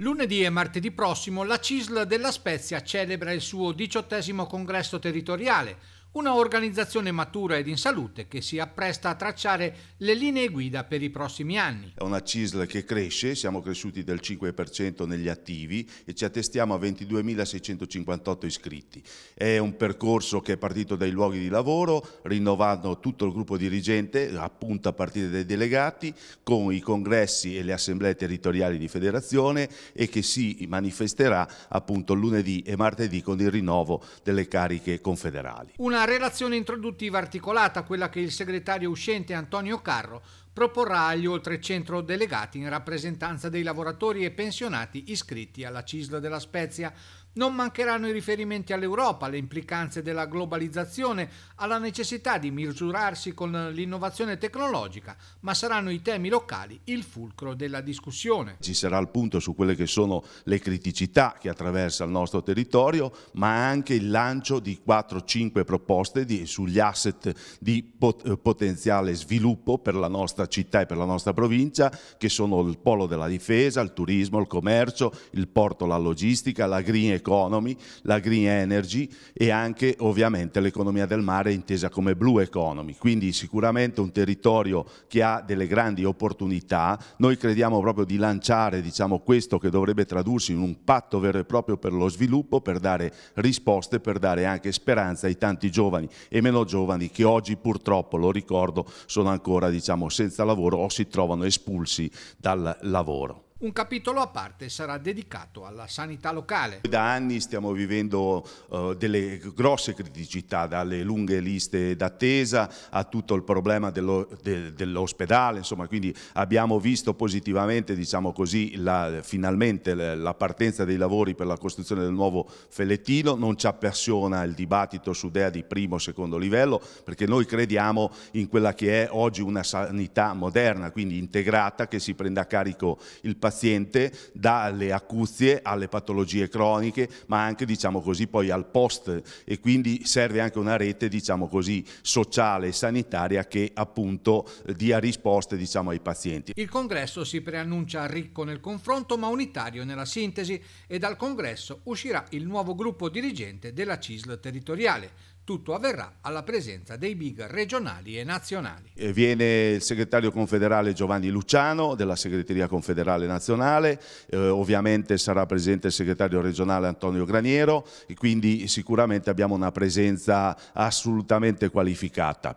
Lunedì e martedì prossimo la CISL della Spezia celebra il suo diciottesimo congresso territoriale, una organizzazione matura ed in salute che si appresta a tracciare le linee guida per i prossimi anni. È una CISL che cresce, siamo cresciuti del 5% negli attivi e ci attestiamo a 22.658 iscritti. È un percorso che è partito dai luoghi di lavoro, rinnovando tutto il gruppo dirigente, appunto a partire dai delegati, con i congressi e le assemblee territoriali di federazione e che si manifesterà appunto lunedì e martedì con il rinnovo delle cariche confederali. Una una relazione introduttiva articolata, quella che il segretario uscente Antonio Carro proporrà agli oltre 100 delegati in rappresentanza dei lavoratori e pensionati iscritti alla CISL della Spezia. Non mancheranno i riferimenti all'Europa, alle implicanze della globalizzazione, alla necessità di misurarsi con l'innovazione tecnologica, ma saranno i temi locali il fulcro della discussione. Ci sarà il punto su quelle che sono le criticità che attraversa il nostro territorio, ma anche il lancio di 4-5 proposte di, sugli asset di pot potenziale sviluppo per la nostra nostra città e per la nostra provincia, che sono il polo della difesa, il turismo, il commercio, il porto, la logistica, la green economy, la green energy e anche ovviamente l'economia del mare intesa come blue economy. Quindi sicuramente un territorio che ha delle grandi opportunità. Noi crediamo proprio di lanciare diciamo, questo che dovrebbe tradursi in un patto vero e proprio per lo sviluppo, per dare risposte, per dare anche speranza ai tanti giovani e meno giovani che oggi purtroppo, lo ricordo, sono ancora diciamo, senza senza lavoro o si trovano espulsi dal lavoro. Un capitolo a parte sarà dedicato alla sanità locale. Da anni stiamo vivendo uh, delle grosse criticità, dalle lunghe liste d'attesa a tutto il problema dell'ospedale, insomma, quindi abbiamo visto positivamente, diciamo così, la, finalmente la partenza dei lavori per la costruzione del nuovo Fellettino, non ci appassiona il dibattito su DEA di primo o secondo livello, perché noi crediamo in quella che è oggi una sanità moderna, quindi integrata, che si prenda a carico il paziente paziente dalle acuzie alle patologie croniche, ma anche diciamo così, poi al post e quindi serve anche una rete diciamo così, sociale e sanitaria che appunto dia risposte diciamo, ai pazienti. Il congresso si preannuncia ricco nel confronto ma unitario nella sintesi e dal congresso uscirà il nuovo gruppo dirigente della CISL territoriale. Tutto avverrà alla presenza dei big regionali e nazionali. Viene il segretario confederale Giovanni Luciano della segreteria confederale nazionale, eh, ovviamente sarà presente il segretario regionale Antonio Graniero e quindi sicuramente abbiamo una presenza assolutamente qualificata.